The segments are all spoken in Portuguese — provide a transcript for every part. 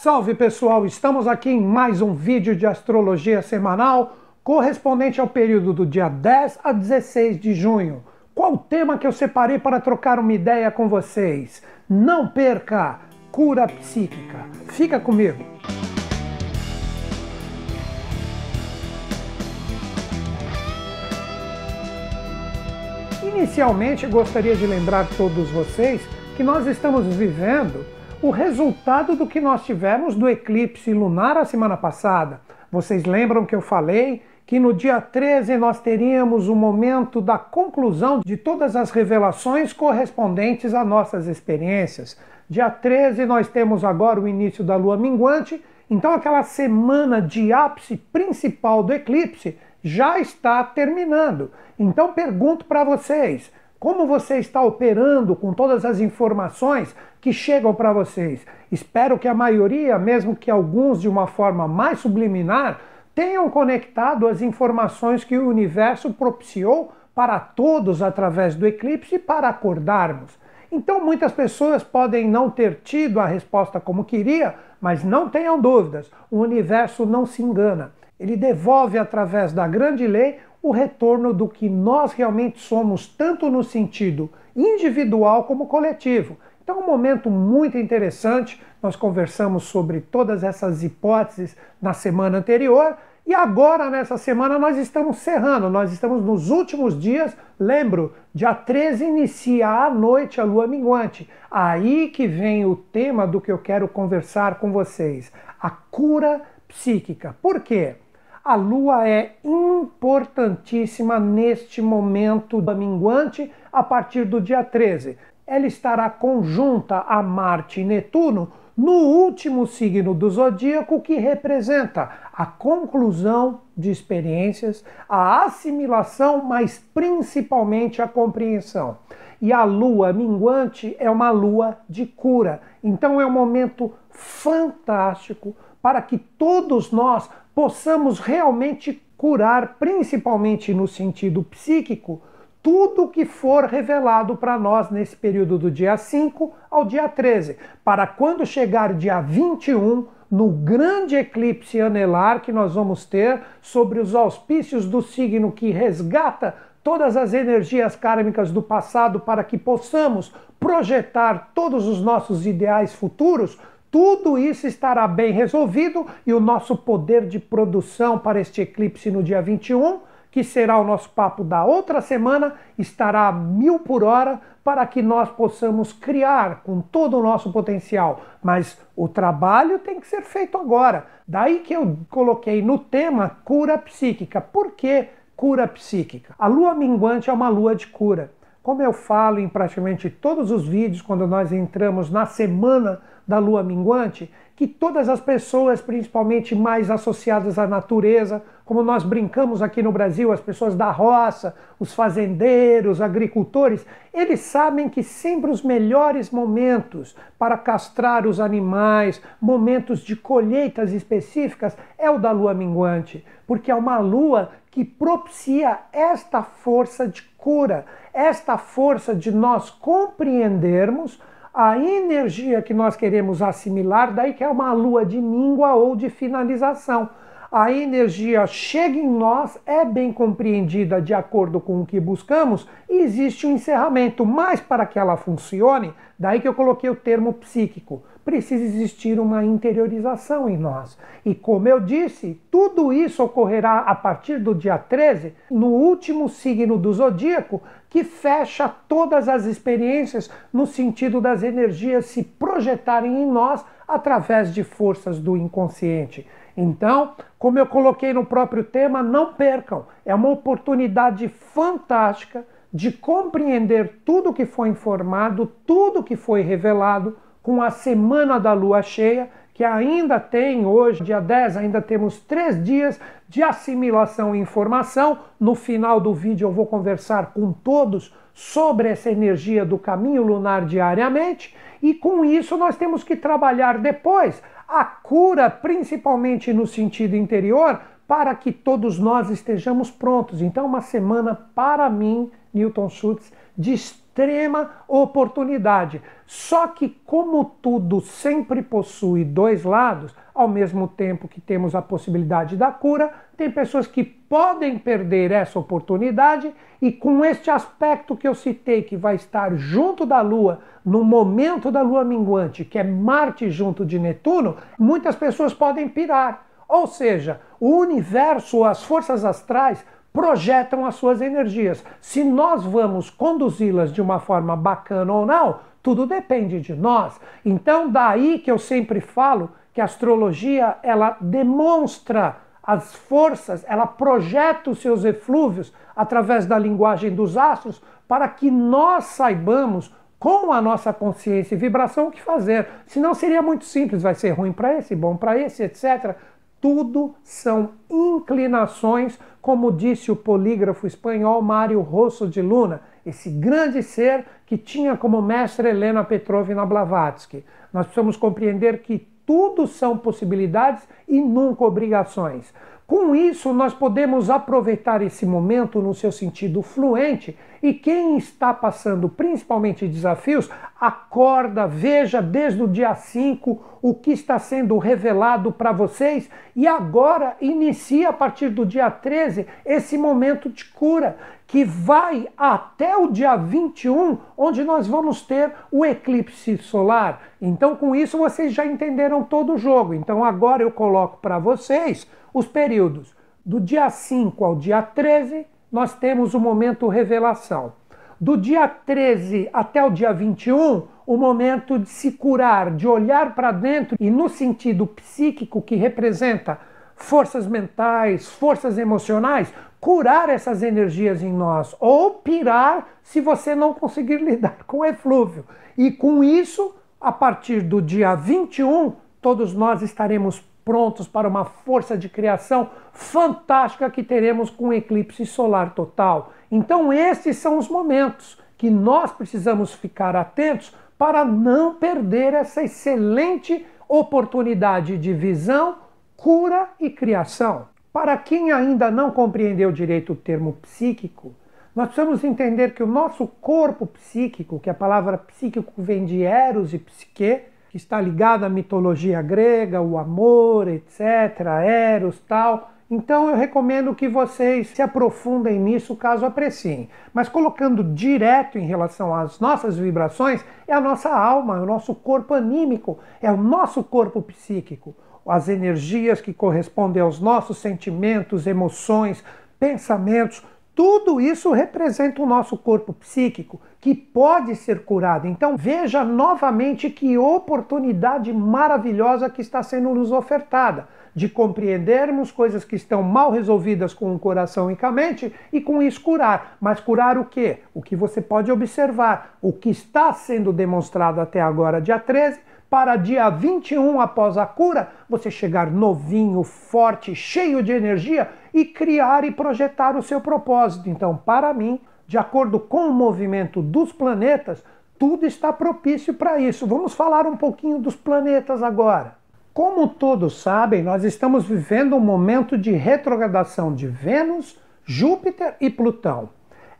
Salve pessoal, estamos aqui em mais um vídeo de astrologia semanal correspondente ao período do dia 10 a 16 de junho. Qual o tema que eu separei para trocar uma ideia com vocês? Não perca! Cura psíquica. Fica comigo! Inicialmente gostaria de lembrar todos vocês que nós estamos vivendo o resultado do que nós tivemos do eclipse lunar a semana passada. Vocês lembram que eu falei que no dia 13 nós teríamos o momento da conclusão de todas as revelações correspondentes a nossas experiências. Dia 13 nós temos agora o início da lua minguante, então aquela semana de ápice principal do eclipse já está terminando. Então pergunto para vocês, como você está operando com todas as informações que chegam para vocês. Espero que a maioria, mesmo que alguns de uma forma mais subliminar, tenham conectado as informações que o universo propiciou para todos através do eclipse para acordarmos. Então, muitas pessoas podem não ter tido a resposta como queria, mas não tenham dúvidas, o universo não se engana. Ele devolve através da grande lei o retorno do que nós realmente somos, tanto no sentido individual como coletivo. Então, é um momento muito interessante. Nós conversamos sobre todas essas hipóteses na semana anterior e agora, nessa semana, nós estamos cerrando, nós estamos nos últimos dias. Lembro, dia 13 inicia à noite a lua minguante. Aí que vem o tema do que eu quero conversar com vocês: a cura psíquica. Por quê? A lua é importantíssima neste momento da minguante a partir do dia 13 ela estará conjunta a Marte e Netuno no último signo do zodíaco, que representa a conclusão de experiências, a assimilação, mas principalmente a compreensão. E a lua minguante é uma lua de cura. Então é um momento fantástico para que todos nós possamos realmente curar, principalmente no sentido psíquico, tudo o que for revelado para nós nesse período do dia 5 ao dia 13, para quando chegar dia 21, no grande eclipse anelar que nós vamos ter sobre os auspícios do signo que resgata todas as energias kármicas do passado para que possamos projetar todos os nossos ideais futuros, tudo isso estará bem resolvido e o nosso poder de produção para este eclipse no dia 21 que será o nosso papo da outra semana, estará mil por hora para que nós possamos criar com todo o nosso potencial. Mas o trabalho tem que ser feito agora. Daí que eu coloquei no tema cura psíquica. Por que cura psíquica? A lua minguante é uma lua de cura. Como eu falo em praticamente todos os vídeos, quando nós entramos na semana da lua minguante, que todas as pessoas, principalmente mais associadas à natureza, como nós brincamos aqui no Brasil, as pessoas da roça, os fazendeiros, agricultores, eles sabem que sempre os melhores momentos para castrar os animais, momentos de colheitas específicas, é o da lua minguante, porque é uma lua que propicia esta força de cura, esta força de nós compreendermos a energia que nós queremos assimilar, daí que é uma lua de míngua ou de finalização. A energia chega em nós, é bem compreendida de acordo com o que buscamos e existe um encerramento, mas para que ela funcione, daí que eu coloquei o termo psíquico, precisa existir uma interiorização em nós. E como eu disse, tudo isso ocorrerá a partir do dia 13, no último signo do zodíaco, que fecha todas as experiências no sentido das energias se projetarem em nós através de forças do inconsciente. Então, como eu coloquei no próprio tema, não percam, é uma oportunidade fantástica de compreender tudo que foi informado, tudo que foi revelado com a semana da lua cheia que ainda tem hoje, dia 10, ainda temos três dias de assimilação e informação. No final do vídeo eu vou conversar com todos sobre essa energia do caminho lunar diariamente e com isso nós temos que trabalhar depois a cura, principalmente no sentido interior, para que todos nós estejamos prontos. Então, uma semana para mim, Newton Schultz, de extrema oportunidade. Só que, como tudo sempre possui dois lados, ao mesmo tempo que temos a possibilidade da cura, tem pessoas que podem perder essa oportunidade, e com este aspecto que eu citei, que vai estar junto da Lua, no momento da Lua minguante, que é Marte junto de Netuno, muitas pessoas podem pirar. Ou seja, o universo, as forças astrais, projetam as suas energias. Se nós vamos conduzi-las de uma forma bacana ou não, tudo depende de nós. Então, daí que eu sempre falo que a astrologia ela demonstra as forças, ela projeta os seus eflúvios através da linguagem dos astros para que nós saibamos com a nossa consciência e vibração o que fazer. Senão seria muito simples, vai ser ruim para esse, bom para esse, etc. Tudo são inclinações, como disse o polígrafo espanhol Mário Rosso de Luna, esse grande ser que tinha como mestre Helena Petrovna Blavatsky. Nós precisamos compreender que tudo são possibilidades e nunca obrigações. Com isso, nós podemos aproveitar esse momento no seu sentido fluente e quem está passando principalmente desafios, acorda, veja desde o dia 5 o que está sendo revelado para vocês e agora inicia a partir do dia 13 esse momento de cura que vai até o dia 21, onde nós vamos ter o eclipse solar. Então, com isso vocês já entenderam todo o jogo. Então, agora eu coloco para vocês os períodos do dia 5 ao dia 13 nós temos o momento revelação. Do dia 13 até o dia 21, o momento de se curar, de olhar para dentro e no sentido psíquico que representa forças mentais, forças emocionais, curar essas energias em nós ou pirar se você não conseguir lidar com o eflúvio. E com isso, a partir do dia 21, todos nós estaremos prontos para uma força de criação fantástica que teremos com o eclipse solar total. Então, esses são os momentos que nós precisamos ficar atentos para não perder essa excelente oportunidade de visão, cura e criação. Para quem ainda não compreendeu direito o termo psíquico, nós precisamos entender que o nosso corpo psíquico, que a palavra psíquico vem de eros e psique, que está ligada à mitologia grega, o amor, etc., Eros, tal. Então eu recomendo que vocês se aprofundem nisso caso apreciem. Mas colocando direto em relação às nossas vibrações, é a nossa alma, é o nosso corpo anímico, é o nosso corpo psíquico. As energias que correspondem aos nossos sentimentos, emoções, pensamentos, tudo isso representa o nosso corpo psíquico que pode ser curado. Então veja novamente que oportunidade maravilhosa que está sendo nos ofertada de compreendermos coisas que estão mal resolvidas com o coração e com a mente e com isso curar. Mas curar o quê? O que você pode observar, o que está sendo demonstrado até agora, dia 13, para dia 21 após a cura, você chegar novinho, forte, cheio de energia e criar e projetar o seu propósito. Então, para mim, de acordo com o movimento dos planetas, tudo está propício para isso. Vamos falar um pouquinho dos planetas agora. Como todos sabem, nós estamos vivendo um momento de retrogradação de Vênus, Júpiter e Plutão.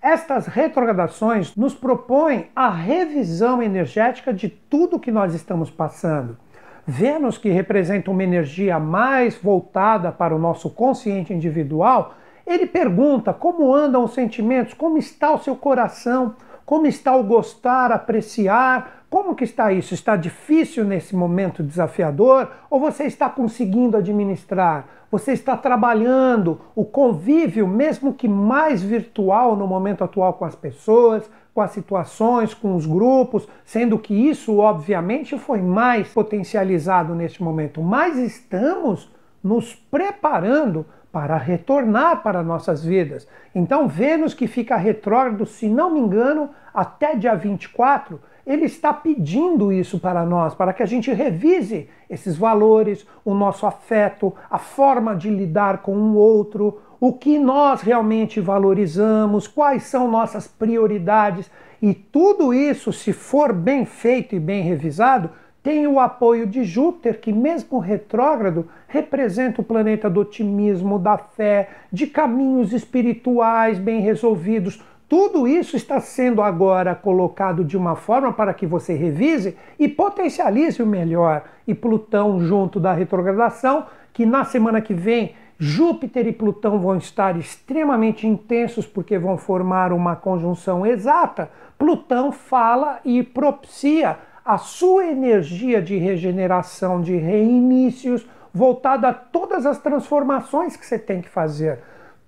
Estas retrogradações nos propõem a revisão energética de tudo que nós estamos passando. Vênus, que representa uma energia mais voltada para o nosso consciente individual, ele pergunta como andam os sentimentos, como está o seu coração, como está o gostar, apreciar, como que está isso? Está difícil nesse momento desafiador ou você está conseguindo administrar? Você está trabalhando o convívio, mesmo que mais virtual no momento atual com as pessoas, com as situações, com os grupos, sendo que isso obviamente foi mais potencializado neste momento, mas estamos nos preparando para retornar para nossas vidas. Então, Vênus, que fica retrógrado, se não me engano, até dia 24, ele está pedindo isso para nós, para que a gente revise esses valores, o nosso afeto, a forma de lidar com o outro, o que nós realmente valorizamos, quais são nossas prioridades. E tudo isso, se for bem feito e bem revisado, tem o apoio de Júpiter, que, mesmo retrógrado, representa o planeta do otimismo, da fé, de caminhos espirituais bem resolvidos. Tudo isso está sendo agora colocado de uma forma para que você revise e potencialize o melhor. E Plutão, junto da retrogradação, que na semana que vem Júpiter e Plutão vão estar extremamente intensos porque vão formar uma conjunção exata. Plutão fala e propicia a sua energia de regeneração, de reinícios, voltada a todas as transformações que você tem que fazer.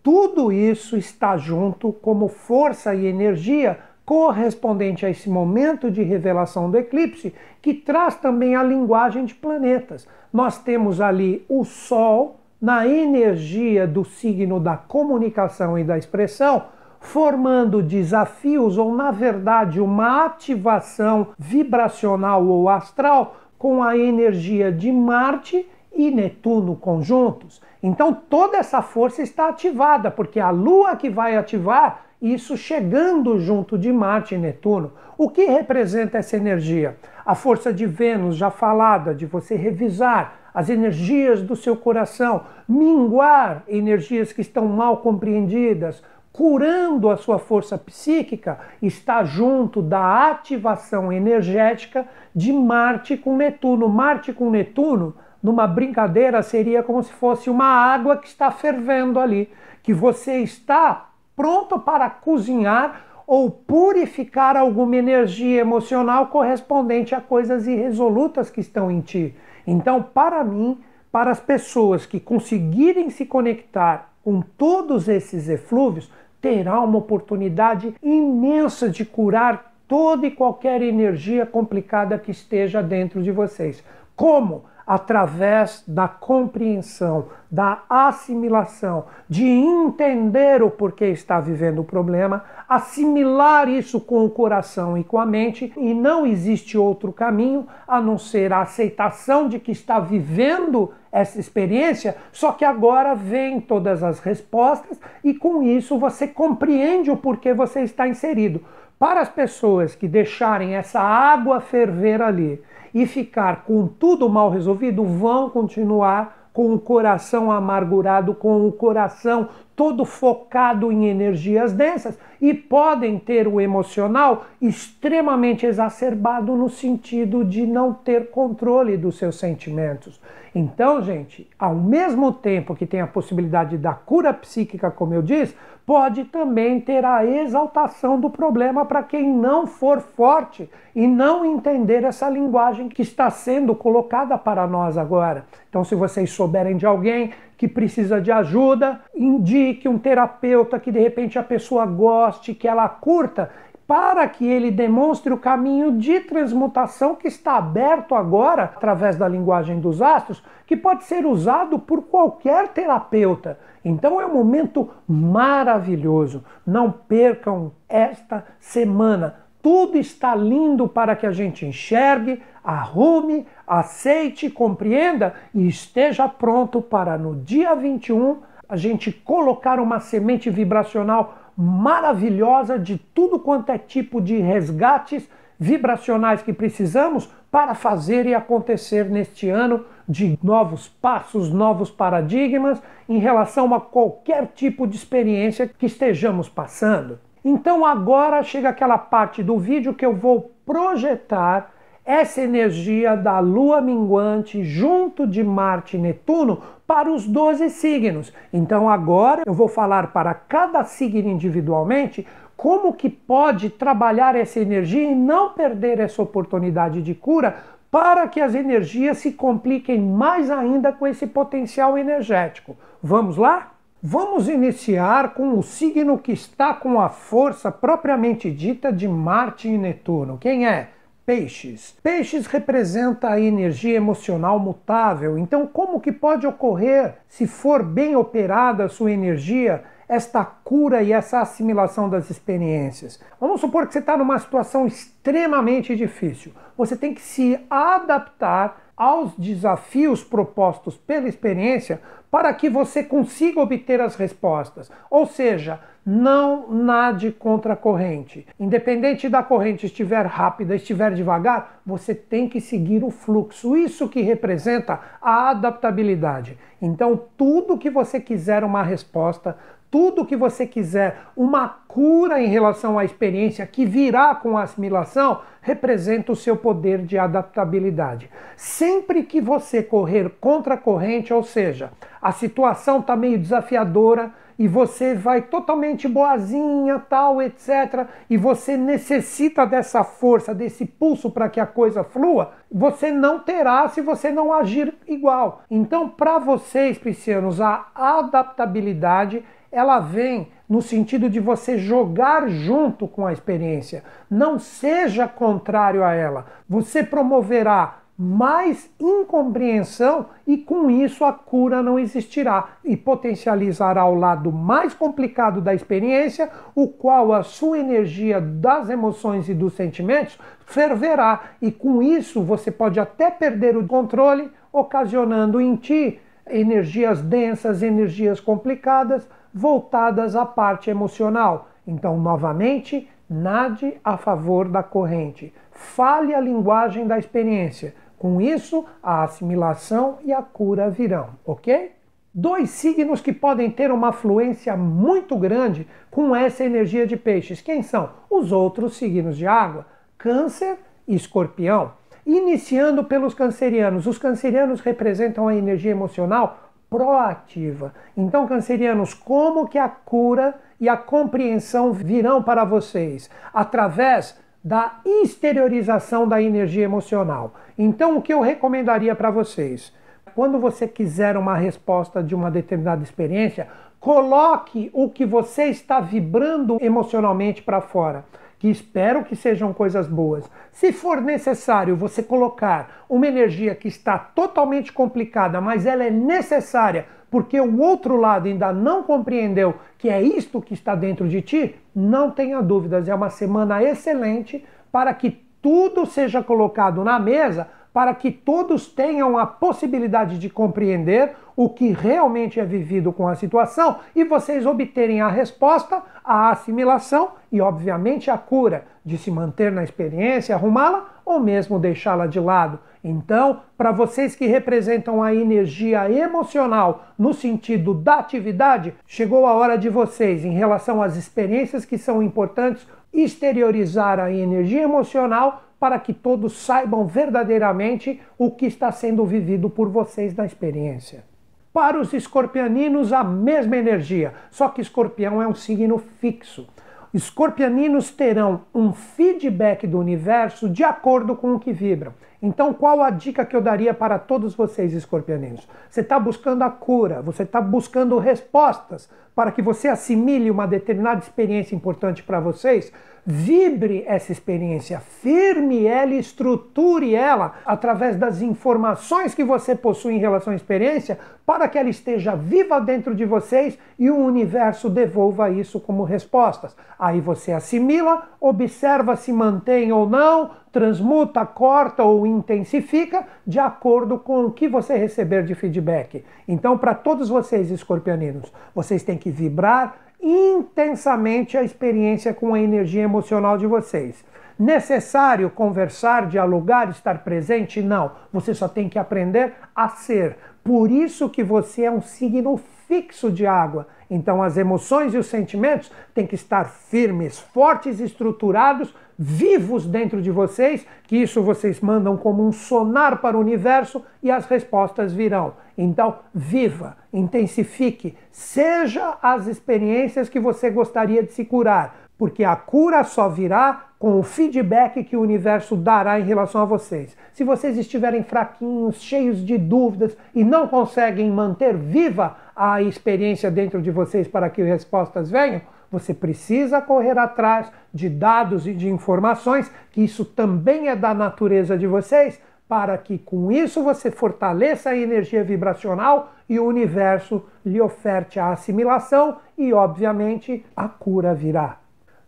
Tudo isso está junto como força e energia correspondente a esse momento de revelação do eclipse, que traz também a linguagem de planetas. Nós temos ali o Sol na energia do signo da comunicação e da expressão formando desafios ou, na verdade, uma ativação vibracional ou astral com a energia de Marte e Netuno conjuntos. Então toda essa força está ativada, porque é a Lua que vai ativar isso chegando junto de Marte e Netuno. O que representa essa energia? A força de Vênus, já falada, de você revisar as energias do seu coração, minguar energias que estão mal compreendidas, curando a sua força psíquica, está junto da ativação energética de Marte com Netuno. Marte com Netuno, numa brincadeira, seria como se fosse uma água que está fervendo ali, que você está pronto para cozinhar ou purificar alguma energia emocional correspondente a coisas irresolutas que estão em ti. Então, para mim, para as pessoas que conseguirem se conectar com todos esses eflúvios, terá uma oportunidade imensa de curar toda e qualquer energia complicada que esteja dentro de vocês. Como? através da compreensão, da assimilação, de entender o porquê está vivendo o problema, assimilar isso com o coração e com a mente, e não existe outro caminho a não ser a aceitação de que está vivendo essa experiência, só que agora vem todas as respostas e com isso você compreende o porquê você está inserido. Para as pessoas que deixarem essa água ferver ali, e ficar com tudo mal resolvido vão continuar com o coração amargurado, com o coração todo focado em energias densas e podem ter o emocional extremamente exacerbado no sentido de não ter controle dos seus sentimentos. Então, gente, ao mesmo tempo que tem a possibilidade da cura psíquica, como eu disse, pode também ter a exaltação do problema para quem não for forte e não entender essa linguagem que está sendo colocada para nós agora. Então, se vocês souberem de alguém que precisa de ajuda, indique um terapeuta que de repente a pessoa goste, que ela curta, para que ele demonstre o caminho de transmutação que está aberto agora através da linguagem dos astros, que pode ser usado por qualquer terapeuta. Então é um momento maravilhoso. Não percam esta semana tudo está lindo para que a gente enxergue, arrume, aceite, compreenda e esteja pronto para no dia 21 a gente colocar uma semente vibracional maravilhosa de tudo quanto é tipo de resgates vibracionais que precisamos para fazer e acontecer neste ano de novos passos, novos paradigmas em relação a qualquer tipo de experiência que estejamos passando. Então agora chega aquela parte do vídeo que eu vou projetar essa energia da lua minguante junto de Marte e Netuno para os 12 signos. Então agora eu vou falar para cada signo individualmente como que pode trabalhar essa energia e não perder essa oportunidade de cura para que as energias se compliquem mais ainda com esse potencial energético. Vamos lá? Vamos iniciar com o signo que está com a força propriamente dita de Marte e Netuno. Quem é? Peixes. Peixes representa a energia emocional mutável, então, como que pode ocorrer, se for bem operada a sua energia, esta cura e essa assimilação das experiências? Vamos supor que você está numa situação extremamente difícil. Você tem que se adaptar aos desafios propostos pela experiência para que você consiga obter as respostas. Ou seja, não nade contra a corrente. Independente da corrente estiver rápida, estiver devagar, você tem que seguir o fluxo. Isso que representa a adaptabilidade. Então, tudo que você quiser uma resposta, tudo que você quiser, uma cura em relação à experiência que virá com a assimilação, representa o seu poder de adaptabilidade. Sempre que você correr contra a corrente, ou seja, a situação está meio desafiadora e você vai totalmente boazinha, tal, etc, e você necessita dessa força, desse pulso para que a coisa flua, você não terá se você não agir igual. Então, para vocês, piscianos, a adaptabilidade ela vem no sentido de você jogar junto com a experiência. Não seja contrário a ela. Você promoverá mais incompreensão e com isso a cura não existirá e potencializará o lado mais complicado da experiência, o qual a sua energia das emoções e dos sentimentos ferverá e com isso você pode até perder o controle, ocasionando em ti energias densas, energias complicadas, voltadas à parte emocional. Então, novamente, nade a favor da corrente. Fale a linguagem da experiência. Com isso, a assimilação e a cura virão, ok? Dois signos que podem ter uma fluência muito grande com essa energia de peixes. Quem são? Os outros signos de água: Câncer e Escorpião. Iniciando pelos cancerianos. Os cancerianos representam a energia emocional proativa. Então, cancerianos, como que a cura e a compreensão virão para vocês? Através da exteriorização da energia emocional. Então, o que eu recomendaria para vocês? Quando você quiser uma resposta de uma determinada experiência, coloque o que você está vibrando emocionalmente para fora que espero que sejam coisas boas. Se for necessário você colocar uma energia que está totalmente complicada, mas ela é necessária porque o outro lado ainda não compreendeu que é isto que está dentro de ti, não tenha dúvidas, é uma semana excelente para que tudo seja colocado na mesa para que todos tenham a possibilidade de compreender o que realmente é vivido com a situação e vocês obterem a resposta, a assimilação e, obviamente, a cura de se manter na experiência, arrumá-la ou mesmo deixá-la de lado. Então, para vocês que representam a energia emocional no sentido da atividade, chegou a hora de vocês, em relação às experiências que são importantes, exteriorizar a energia emocional para que todos saibam verdadeiramente o que está sendo vivido por vocês na experiência. Para os escorpianinos, a mesma energia, só que escorpião é um signo fixo. Escorpianinos terão um feedback do universo de acordo com o que vibram. Então, qual a dica que eu daria para todos vocês, escorpianinos? Você está buscando a cura, você está buscando respostas para que você assimile uma determinada experiência importante para vocês? Vibre essa experiência, firme ela, estruture ela através das informações que você possui em relação à experiência, para que ela esteja viva dentro de vocês e o universo devolva isso como respostas. Aí você assimila, observa se mantém ou não, transmuta, corta ou intensifica de acordo com o que você receber de feedback. Então, para todos vocês escorpianinos, vocês têm que vibrar intensamente a experiência com a energia emocional de vocês. Necessário conversar, dialogar, estar presente? Não. Você só tem que aprender a ser. Por isso que você é um signo fixo de água. Então, as emoções e os sentimentos têm que estar firmes, fortes, estruturados, vivos dentro de vocês, que isso vocês mandam como um sonar para o universo e as respostas virão. Então, viva, intensifique, seja as experiências que você gostaria de se curar porque a cura só virá com o feedback que o universo dará em relação a vocês. Se vocês estiverem fraquinhos, cheios de dúvidas e não conseguem manter viva a experiência dentro de vocês para que respostas venham, você precisa correr atrás de dados e de informações, que isso também é da natureza de vocês, para que com isso você fortaleça a energia vibracional e o universo lhe oferte a assimilação e, obviamente, a cura virá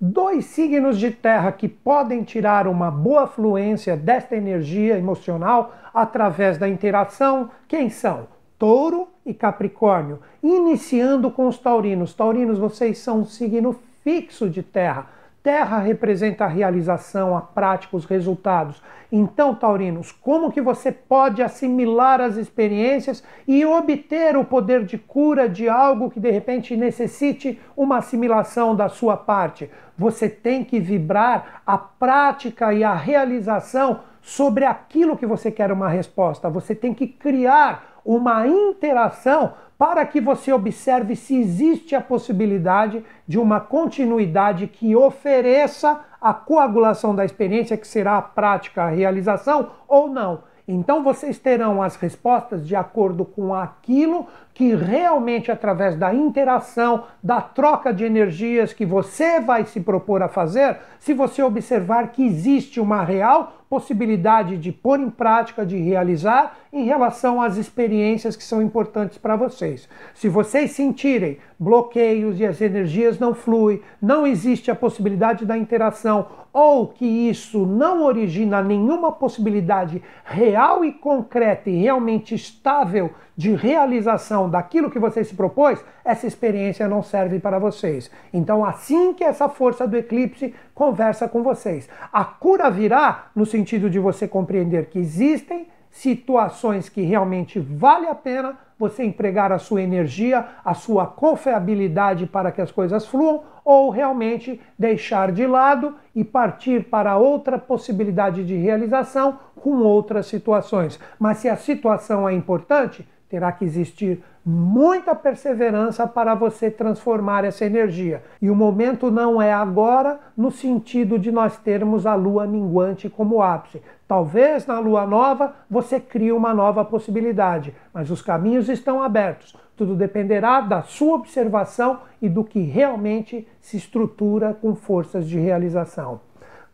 dois signos de terra que podem tirar uma boa fluência desta energia emocional através da interação, quem são? Touro e Capricórnio. Iniciando com os taurinos. Taurinos, vocês são um signo fixo de terra Terra representa a realização, a prática, os resultados. Então, taurinos, como que você pode assimilar as experiências e obter o poder de cura de algo que de repente necessite uma assimilação da sua parte? Você tem que vibrar a prática e a realização sobre aquilo que você quer uma resposta. Você tem que criar uma interação para que você observe se existe a possibilidade de uma continuidade que ofereça a coagulação da experiência, que será a prática, a realização, ou não. Então vocês terão as respostas de acordo com aquilo que realmente através da interação, da troca de energias que você vai se propor a fazer, se você observar que existe uma real possibilidade de pôr em prática, de realizar em relação às experiências que são importantes para vocês. Se vocês sentirem bloqueios e as energias não fluem, não existe a possibilidade da interação ou que isso não origina nenhuma possibilidade real e concreta e realmente estável de realização daquilo que você se propôs, essa experiência não serve para vocês. Então, assim que essa força do eclipse conversa com vocês, a cura virá no sentido de você compreender que existem situações que realmente vale a pena você empregar a sua energia, a sua confiabilidade para que as coisas fluam, ou realmente deixar de lado e partir para outra possibilidade de realização com outras situações. Mas se a situação é importante, terá que existir muita perseverança para você transformar essa energia. E o momento não é agora, no sentido de nós termos a lua minguante como ápice. Talvez na lua nova você crie uma nova possibilidade, mas os caminhos estão abertos. Tudo dependerá da sua observação e do que realmente se estrutura com forças de realização.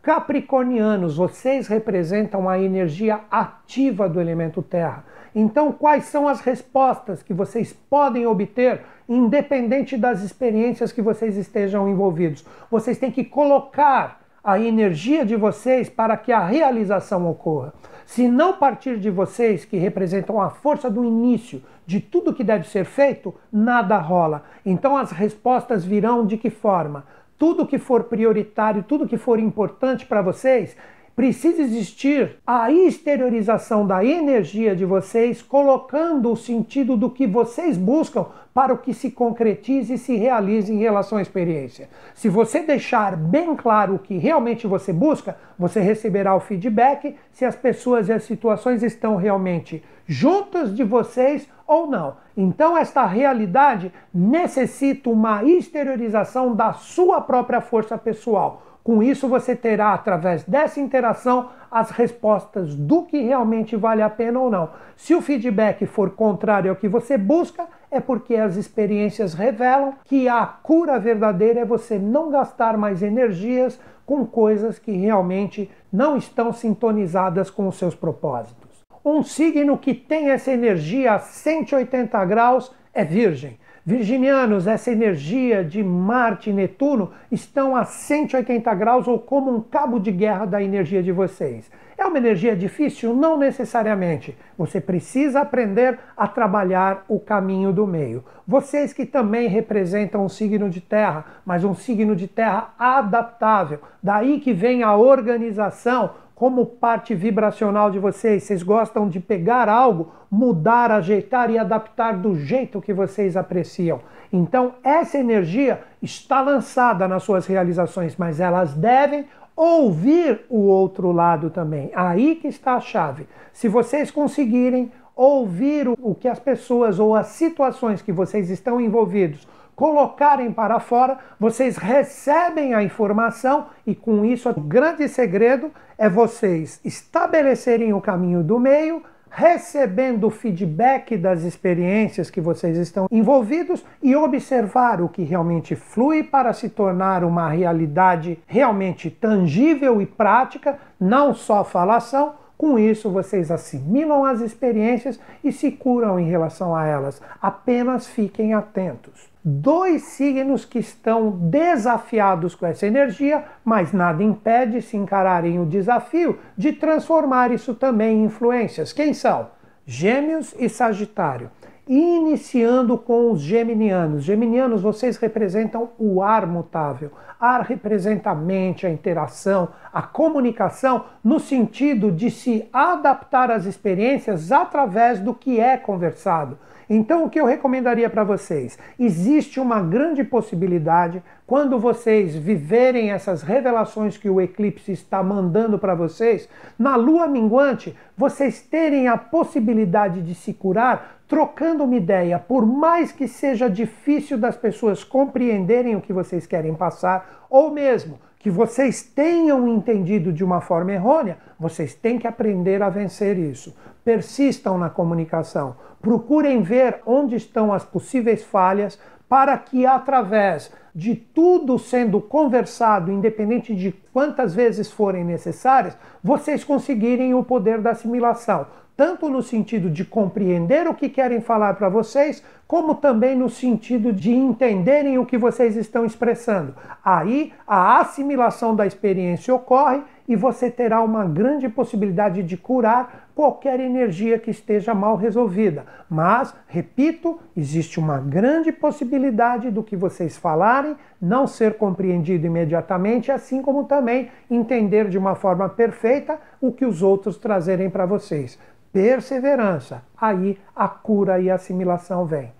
Capricornianos, vocês representam a energia ativa do elemento terra. Então, quais são as respostas que vocês podem obter, independente das experiências que vocês estejam envolvidos? Vocês têm que colocar a energia de vocês para que a realização ocorra. Se não partir de vocês, que representam a força do início de tudo que deve ser feito, nada rola. Então as respostas virão de que forma? Tudo que for prioritário, tudo que for importante para vocês, Precisa existir a exteriorização da energia de vocês, colocando o sentido do que vocês buscam para o que se concretize e se realize em relação à experiência. Se você deixar bem claro o que realmente você busca, você receberá o feedback se as pessoas e as situações estão realmente juntas de vocês ou não. Então, esta realidade necessita uma exteriorização da sua própria força pessoal com isso, você terá, através dessa interação, as respostas do que realmente vale a pena ou não. Se o feedback for contrário ao que você busca, é porque as experiências revelam que a cura verdadeira é você não gastar mais energias com coisas que realmente não estão sintonizadas com os seus propósitos. Um signo que tem essa energia a 180 graus é Virgem. Virginianos, essa energia de Marte e Netuno estão a 180 graus ou como um cabo de guerra da energia de vocês. É uma energia difícil? Não necessariamente. Você precisa aprender a trabalhar o caminho do meio. Vocês que também representam um signo de terra, mas um signo de terra adaptável. Daí que vem a organização, como parte vibracional de vocês. Vocês gostam de pegar algo, mudar, ajeitar e adaptar do jeito que vocês apreciam. Então, essa energia está lançada nas suas realizações, mas elas devem ouvir o outro lado também. Aí que está a chave. Se vocês conseguirem ouvir o que as pessoas ou as situações que vocês estão envolvidos colocarem para fora, vocês recebem a informação e com isso o grande segredo é vocês estabelecerem o caminho do meio, recebendo o feedback das experiências que vocês estão envolvidos e observar o que realmente flui para se tornar uma realidade realmente tangível e prática, não só falação, com isso, vocês assimilam as experiências e se curam em relação a elas. Apenas fiquem atentos. Dois signos que estão desafiados com essa energia, mas nada impede se encararem o desafio de transformar isso também em influências. Quem são? Gêmeos e Sagitário iniciando com os geminianos. Geminianos, vocês representam o ar mutável. Ar representa a mente, a interação, a comunicação, no sentido de se adaptar às experiências através do que é conversado. Então, o que eu recomendaria para vocês? Existe uma grande possibilidade quando vocês viverem essas revelações que o eclipse está mandando para vocês, na lua minguante, vocês terem a possibilidade de se curar trocando uma ideia. Por mais que seja difícil das pessoas compreenderem o que vocês querem passar, ou mesmo que vocês tenham entendido de uma forma errônea, vocês têm que aprender a vencer isso. Persistam na comunicação, procurem ver onde estão as possíveis falhas para que através de tudo sendo conversado, independente de quantas vezes forem necessárias, vocês conseguirem o poder da assimilação, tanto no sentido de compreender o que querem falar para vocês, como também no sentido de entenderem o que vocês estão expressando. Aí a assimilação da experiência ocorre e você terá uma grande possibilidade de curar qualquer energia que esteja mal resolvida. Mas, repito, existe uma grande possibilidade do que vocês falarem não ser compreendido imediatamente, assim como também entender de uma forma perfeita o que os outros trazerem para vocês perseverança. Aí a cura e a assimilação vêm.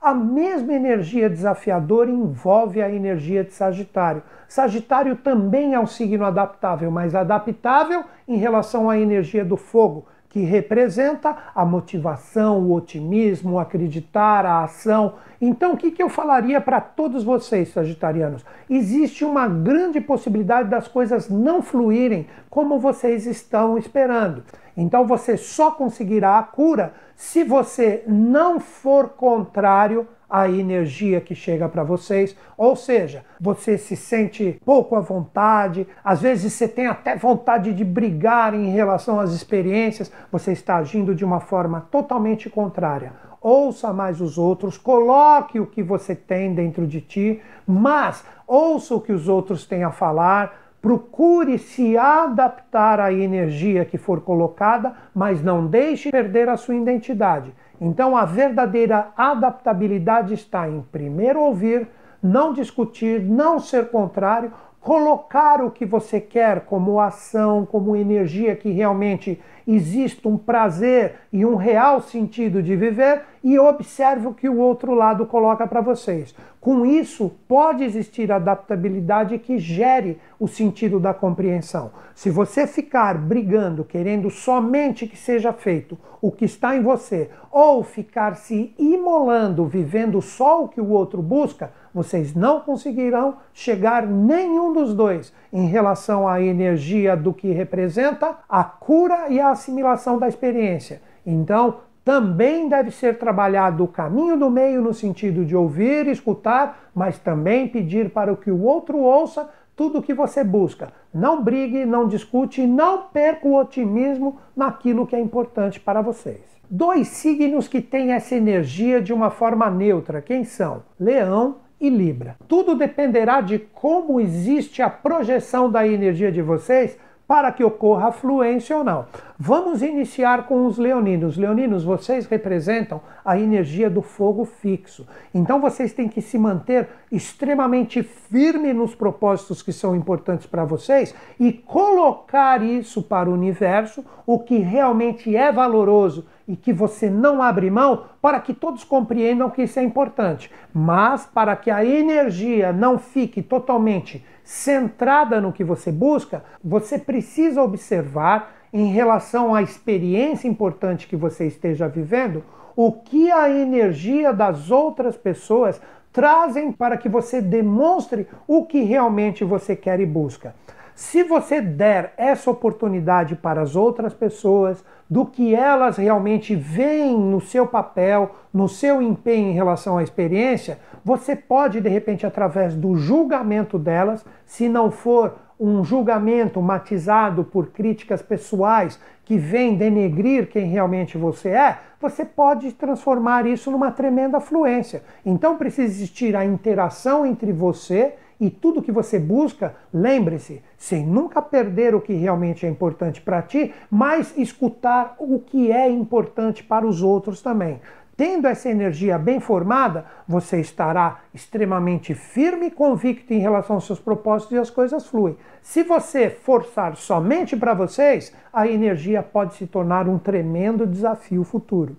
A mesma energia desafiadora envolve a energia de Sagitário. Sagitário também é um signo adaptável, mas adaptável em relação à energia do fogo, que representa a motivação, o otimismo, o acreditar, a ação. Então, o que, que eu falaria para todos vocês, sagitarianos? Existe uma grande possibilidade das coisas não fluírem como vocês estão esperando. Então você só conseguirá a cura se você não for contrário à energia que chega para vocês, ou seja, você se sente pouco à vontade, às vezes você tem até vontade de brigar em relação às experiências, você está agindo de uma forma totalmente contrária. Ouça mais os outros, coloque o que você tem dentro de ti, mas ouça o que os outros têm a falar, Procure se adaptar à energia que for colocada, mas não deixe perder a sua identidade. Então, a verdadeira adaptabilidade está em primeiro ouvir, não discutir, não ser contrário, colocar o que você quer como ação, como energia que realmente existe um prazer e um real sentido de viver e observe o que o outro lado coloca para vocês. Com isso, pode existir adaptabilidade que gere o sentido da compreensão. Se você ficar brigando, querendo somente que seja feito o que está em você, ou ficar se imolando, vivendo só o que o outro busca, vocês não conseguirão chegar nenhum dos dois em relação à energia do que representa a cura e a assimilação da experiência. Então, também deve ser trabalhado o caminho do meio no sentido de ouvir, escutar, mas também pedir para que o outro ouça tudo o que você busca. Não brigue, não discute, não perca o otimismo naquilo que é importante para vocês. Dois signos que têm essa energia de uma forma neutra, quem são? Leão e Libra. Tudo dependerá de como existe a projeção da energia de vocês para que ocorra fluência ou não. Vamos iniciar com os leoninos. Leoninos, vocês representam a energia do fogo fixo. Então vocês têm que se manter extremamente firme nos propósitos que são importantes para vocês e colocar isso para o universo, o que realmente é valoroso e que você não abre mão, para que todos compreendam que isso é importante. Mas para que a energia não fique totalmente centrada no que você busca, você precisa observar em relação à experiência importante que você esteja vivendo, o que a energia das outras pessoas trazem para que você demonstre o que realmente você quer e busca. Se você der essa oportunidade para as outras pessoas, do que elas realmente veem no seu papel, no seu empenho em relação à experiência, você pode, de repente, através do julgamento delas, se não for um julgamento matizado por críticas pessoais que vêm denegrir quem realmente você é, você pode transformar isso numa tremenda fluência. Então precisa existir a interação entre você e tudo que você busca, lembre-se, sem nunca perder o que realmente é importante para ti, mas escutar o que é importante para os outros também. Tendo essa energia bem formada, você estará extremamente firme e convicto em relação aos seus propósitos e as coisas fluem. Se você forçar somente para vocês, a energia pode se tornar um tremendo desafio futuro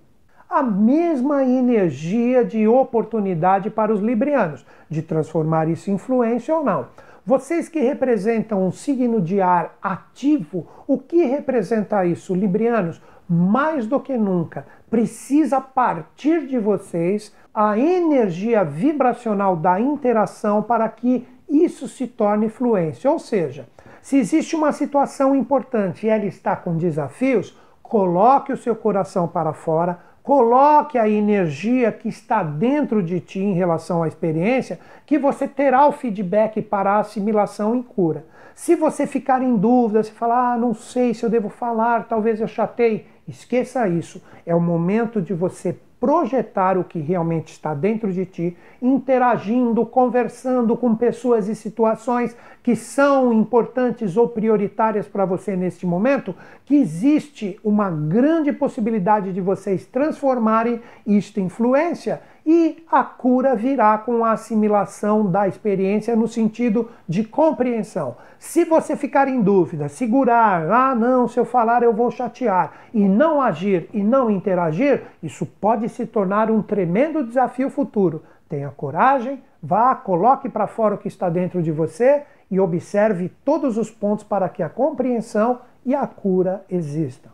a mesma energia de oportunidade para os librianos, de transformar isso em influência ou não. Vocês que representam um signo de ar ativo, o que representa isso? Librianos, mais do que nunca, precisa partir de vocês a energia vibracional da interação para que isso se torne fluência. Ou seja, se existe uma situação importante e ela está com desafios, coloque o seu coração para fora, Coloque a energia que está dentro de ti em relação à experiência, que você terá o feedback para a assimilação e cura. Se você ficar em dúvida, se falar, ah, não sei se eu devo falar, talvez eu chatei, esqueça isso. É o momento de você projetar o que realmente está dentro de ti, interagindo, conversando com pessoas e situações que são importantes ou prioritárias para você neste momento, que existe uma grande possibilidade de vocês transformarem isto em influência e a cura virá com a assimilação da experiência no sentido de compreensão. Se você ficar em dúvida, segurar, ah, não, se eu falar eu vou chatear, e não agir e não interagir, isso pode se tornar um tremendo desafio futuro. Tenha coragem, vá, coloque para fora o que está dentro de você e observe todos os pontos para que a compreensão e a cura existam.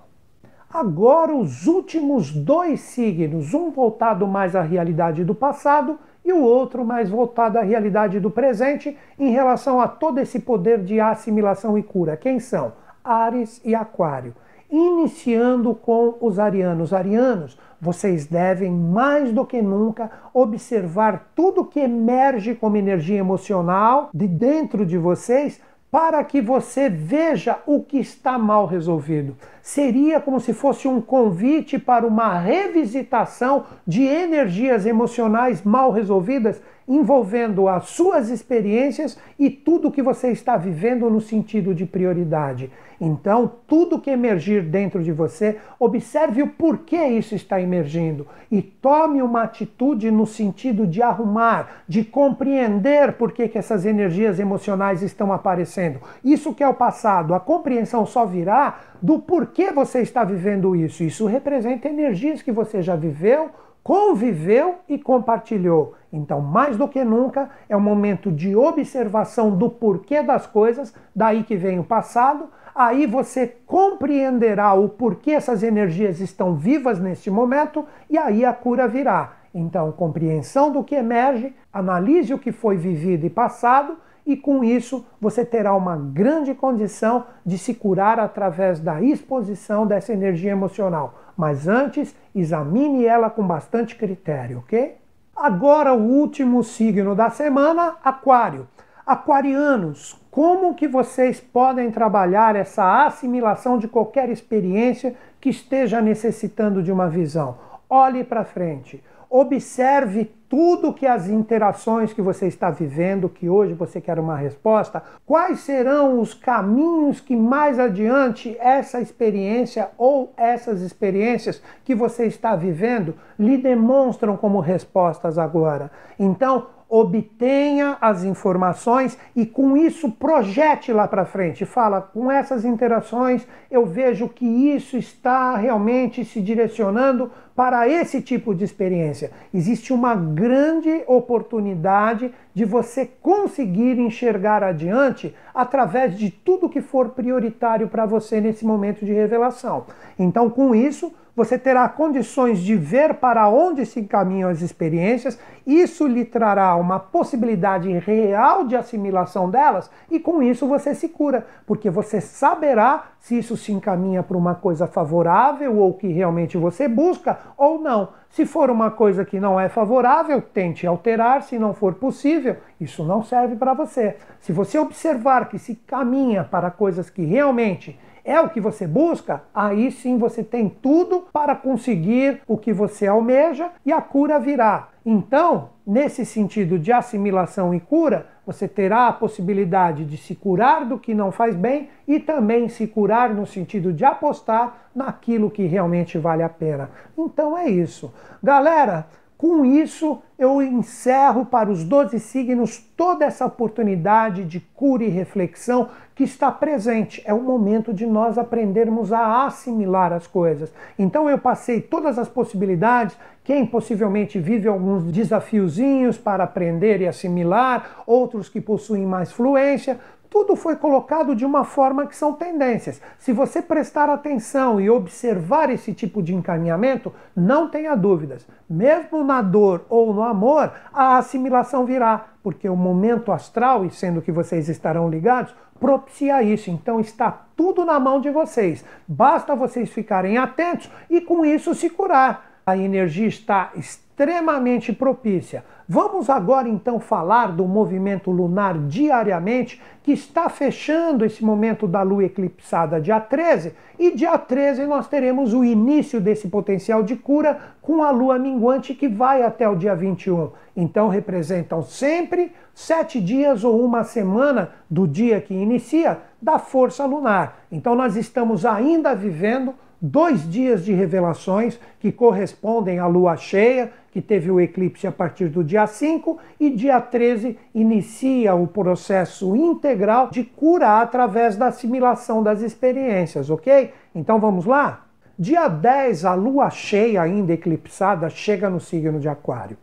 Agora, os últimos dois signos, um voltado mais à realidade do passado e o outro mais voltado à realidade do presente, em relação a todo esse poder de assimilação e cura. Quem são? Ares e Aquário. Iniciando com os arianos. Arianos, vocês devem mais do que nunca observar tudo que emerge como energia emocional de dentro de vocês para que você veja o que está mal resolvido seria como se fosse um convite para uma revisitação de energias emocionais mal resolvidas, envolvendo as suas experiências e tudo que você está vivendo no sentido de prioridade. Então, tudo que emergir dentro de você, observe o porquê isso está emergindo e tome uma atitude no sentido de arrumar, de compreender por que, essas energias emocionais estão aparecendo. Isso que é o passado, a compreensão só virá do porquê você está vivendo isso. Isso representa energias que você já viveu, conviveu e compartilhou. Então, mais do que nunca, é um momento de observação do porquê das coisas, daí que vem o passado. Aí você compreenderá o porquê essas energias estão vivas neste momento e aí a cura virá. Então, compreensão do que emerge, analise o que foi vivido e passado e com isso você terá uma grande condição de se curar através da exposição dessa energia emocional. Mas antes, examine ela com bastante critério, ok? Agora o último signo da semana, Aquário. Aquarianos, como que vocês podem trabalhar essa assimilação de qualquer experiência que esteja necessitando de uma visão? Olhe para frente, observe tudo que as interações que você está vivendo, que hoje você quer uma resposta, quais serão os caminhos que mais adiante essa experiência ou essas experiências que você está vivendo lhe demonstram como respostas agora. Então, obtenha as informações e com isso projete lá para frente. Fala, com essas interações eu vejo que isso está realmente se direcionando para esse tipo de experiência. Existe uma grande oportunidade de você conseguir enxergar adiante através de tudo que for prioritário para você nesse momento de revelação. Então, com isso, você terá condições de ver para onde se encaminham as experiências, isso lhe trará uma possibilidade real de assimilação delas, e com isso você se cura, porque você saberá se isso se encaminha para uma coisa favorável ou que realmente você busca ou não. Se for uma coisa que não é favorável, tente alterar, se não for possível, isso não serve para você. Se você observar que se caminha para coisas que realmente é o que você busca, aí sim você tem tudo para conseguir o que você almeja e a cura virá. Então, nesse sentido de assimilação e cura, você terá a possibilidade de se curar do que não faz bem e também se curar no sentido de apostar naquilo que realmente vale a pena. Então é isso. Galera, com isso, eu encerro para os 12 signos toda essa oportunidade de cura e reflexão que está presente. É o momento de nós aprendermos a assimilar as coisas. Então eu passei todas as possibilidades. Quem possivelmente vive alguns desafiozinhos para aprender e assimilar, outros que possuem mais fluência, tudo foi colocado de uma forma que são tendências. Se você prestar atenção e observar esse tipo de encaminhamento, não tenha dúvidas. Mesmo na dor ou no amor, a assimilação virá, porque o momento astral, e sendo que vocês estarão ligados, propicia isso. Então está tudo na mão de vocês. Basta vocês ficarem atentos e com isso se curar. A energia está extremamente propícia. Vamos agora então falar do movimento lunar diariamente que está fechando esse momento da lua eclipsada dia 13 e dia 13 nós teremos o início desse potencial de cura com a lua minguante que vai até o dia 21. Então representam sempre sete dias ou uma semana do dia que inicia da força lunar. Então nós estamos ainda vivendo dois dias de revelações que correspondem à lua cheia, que teve o eclipse a partir do dia 5, e dia 13 inicia o processo integral de cura através da assimilação das experiências, ok? Então vamos lá? Dia 10, a lua cheia, ainda eclipsada, chega no signo de Aquário.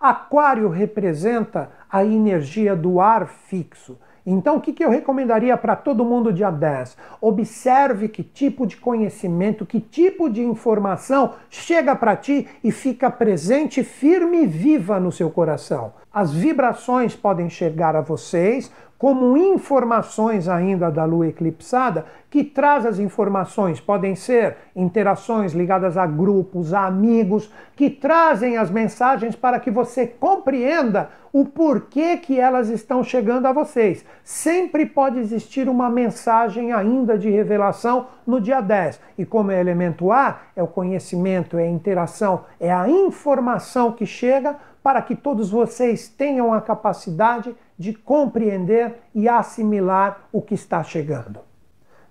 Aquário representa a energia do ar fixo, então, o que, que eu recomendaria para todo mundo dia 10? Observe que tipo de conhecimento, que tipo de informação chega para ti e fica presente, firme e viva no seu coração. As vibrações podem chegar a vocês, como informações ainda da lua eclipsada, que traz as informações, podem ser interações ligadas a grupos, a amigos, que trazem as mensagens para que você compreenda o porquê que elas estão chegando a vocês. Sempre pode existir uma mensagem ainda de revelação no dia 10. E como é elemento A, é o conhecimento, é a interação, é a informação que chega, para que todos vocês tenham a capacidade de compreender e assimilar o que está chegando.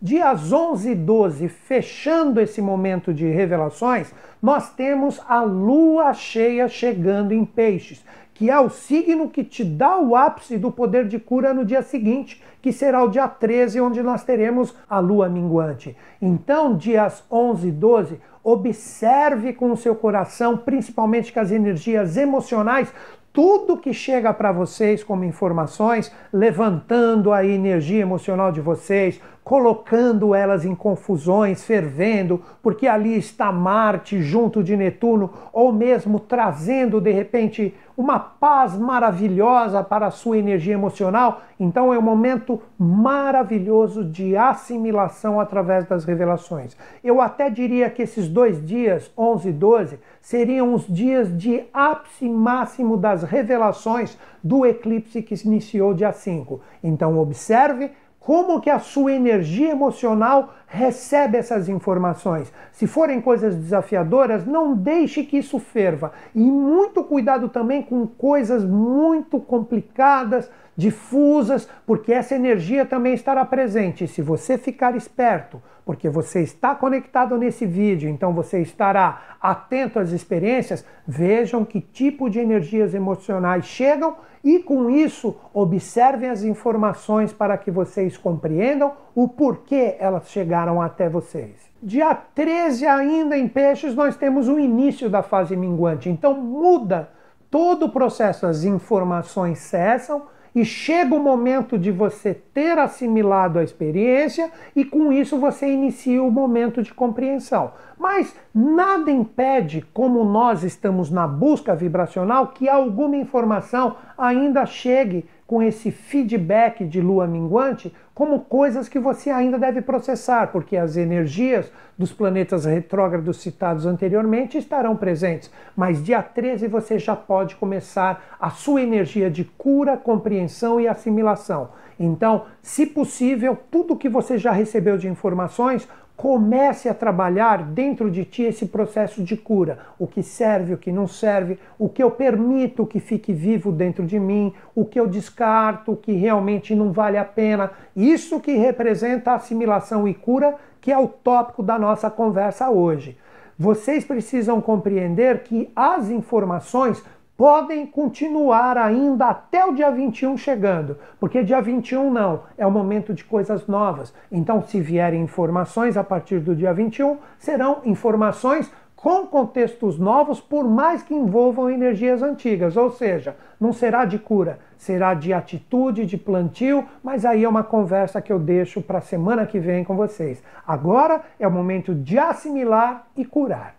Dias 11 e 12, fechando esse momento de revelações, nós temos a lua cheia chegando em Peixes, que é o signo que te dá o ápice do poder de cura no dia seguinte, que será o dia 13, onde nós teremos a lua minguante. Então, dias 11 e 12, observe com o seu coração, principalmente com as energias emocionais, tudo que chega para vocês como informações, levantando a energia emocional de vocês, colocando elas em confusões, fervendo, porque ali está Marte junto de Netuno, ou mesmo trazendo de repente uma paz maravilhosa para a sua energia emocional. Então é um momento maravilhoso de assimilação através das revelações. Eu até diria que esses dois dias, 11 e 12, seriam os dias de ápice máximo das revelações do eclipse que se iniciou dia 5. Então observe como que a sua energia emocional recebe essas informações? Se forem coisas desafiadoras, não deixe que isso ferva. E muito cuidado também com coisas muito complicadas, difusas, porque essa energia também estará presente. Se você ficar esperto, porque você está conectado nesse vídeo, então você estará atento às experiências. Vejam que tipo de energias emocionais chegam e, com isso, observem as informações para que vocês compreendam o porquê elas chegaram até vocês. Dia 13, ainda em Peixes, nós temos o início da fase minguante, então muda todo o processo, as informações cessam e chega o momento de você ter assimilado a experiência e com isso você inicia o momento de compreensão. Mas nada impede, como nós estamos na busca vibracional, que alguma informação ainda chegue com esse feedback de lua minguante como coisas que você ainda deve processar, porque as energias dos planetas retrógrados citados anteriormente estarão presentes. Mas dia 13 você já pode começar a sua energia de cura, compreensão e assimilação. Então, se possível, tudo que você já recebeu de informações, comece a trabalhar dentro de ti esse processo de cura. O que serve, o que não serve, o que eu permito que fique vivo dentro de mim, o que eu descarto, o que realmente não vale a pena. Isso que representa assimilação e cura, que é o tópico da nossa conversa hoje. Vocês precisam compreender que as informações podem continuar ainda até o dia 21 chegando, porque dia 21 não, é o momento de coisas novas. Então, se vierem informações a partir do dia 21, serão informações com contextos novos, por mais que envolvam energias antigas, ou seja, não será de cura, será de atitude, de plantio, mas aí é uma conversa que eu deixo para a semana que vem com vocês. Agora é o momento de assimilar e curar.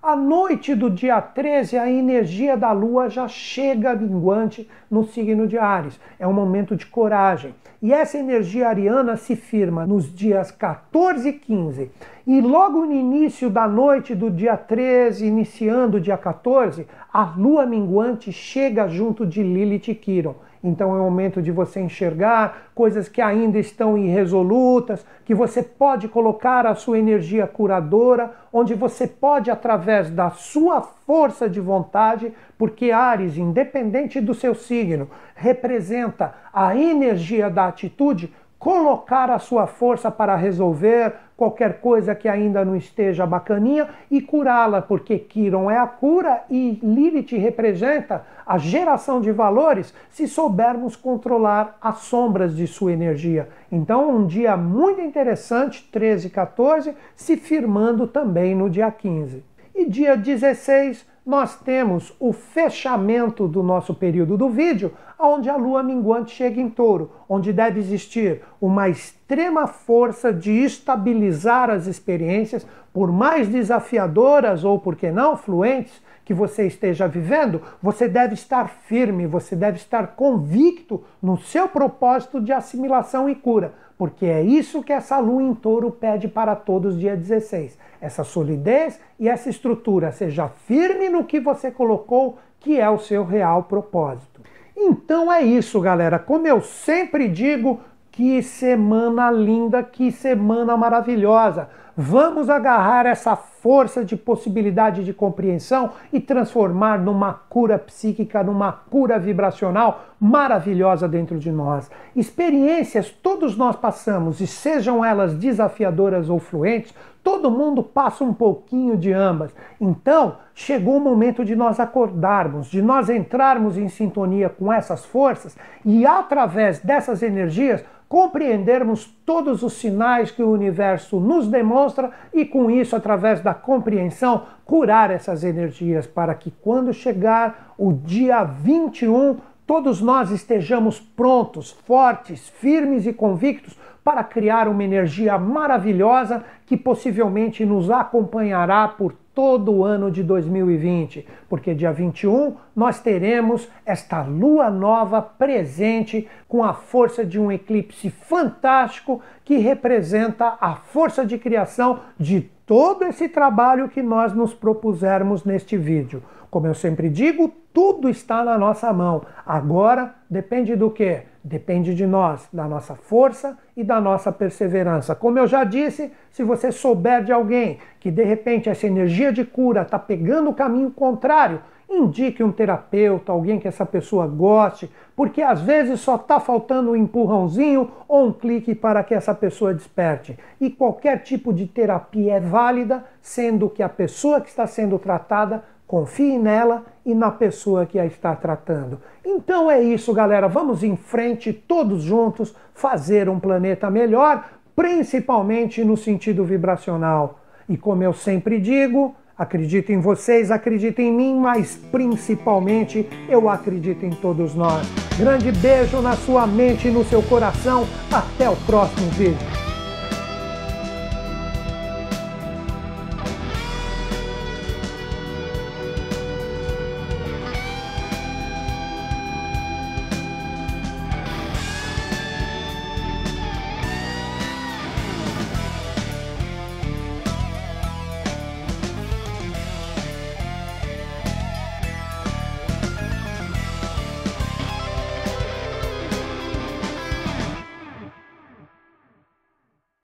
À noite do dia 13, a energia da lua já chega minguante no signo de Ares. É um momento de coragem. E essa energia ariana se firma nos dias 14 e 15. E logo no início da noite do dia 13, iniciando o dia 14, a lua minguante chega junto de Lilith e Quiron. Então é o momento de você enxergar coisas que ainda estão irresolutas, que você pode colocar a sua energia curadora, onde você pode, através da sua força de vontade, porque Ares, independente do seu signo, representa a energia da atitude, colocar a sua força para resolver qualquer coisa que ainda não esteja bacaninha e curá-la, porque Kiron é a cura e Lilith representa a geração de valores se soubermos controlar as sombras de sua energia. Então, um dia muito interessante, 13 e 14, se firmando também no dia 15. E dia 16 nós temos o fechamento do nosso período do vídeo, onde a lua minguante chega em touro, onde deve existir uma extrema força de estabilizar as experiências, por mais desafiadoras ou, por que não, fluentes, que você esteja vivendo, você deve estar firme, você deve estar convicto no seu propósito de assimilação e cura, porque é isso que essa lua em touro pede para todos dia 16. Essa solidez e essa estrutura, seja firme no que você colocou, que é o seu real propósito. Então é isso, galera. Como eu sempre digo, que semana linda, que semana maravilhosa. Vamos agarrar essa força de possibilidade de compreensão e transformar numa cura psíquica, numa cura vibracional maravilhosa dentro de nós. Experiências todos nós passamos, e sejam elas desafiadoras ou fluentes, todo mundo passa um pouquinho de ambas. Então, chegou o momento de nós acordarmos, de nós entrarmos em sintonia com essas forças e através dessas energias compreendermos todos os sinais que o universo nos demonstra e, com isso, através da compreensão, curar essas energias para que, quando chegar o dia 21, todos nós estejamos prontos, fortes, firmes e convictos para criar uma energia maravilhosa que possivelmente nos acompanhará por todo o ano de 2020, porque dia 21 nós teremos esta lua nova presente com a força de um eclipse fantástico que representa a força de criação de todo esse trabalho que nós nos propusermos neste vídeo. Como eu sempre digo, tudo está na nossa mão. Agora depende do que? Depende de nós, da nossa força e da nossa perseverança. Como eu já disse, se você souber de alguém que de repente essa energia de cura está pegando o caminho contrário, indique um terapeuta, alguém que essa pessoa goste, porque às vezes só está faltando um empurrãozinho ou um clique para que essa pessoa desperte. E qualquer tipo de terapia é válida, sendo que a pessoa que está sendo tratada Confie nela e na pessoa que a está tratando. Então é isso, galera. Vamos em frente, todos juntos, fazer um planeta melhor, principalmente no sentido vibracional. E como eu sempre digo, acredito em vocês, acredito em mim, mas principalmente eu acredito em todos nós. Grande beijo na sua mente e no seu coração. Até o próximo vídeo.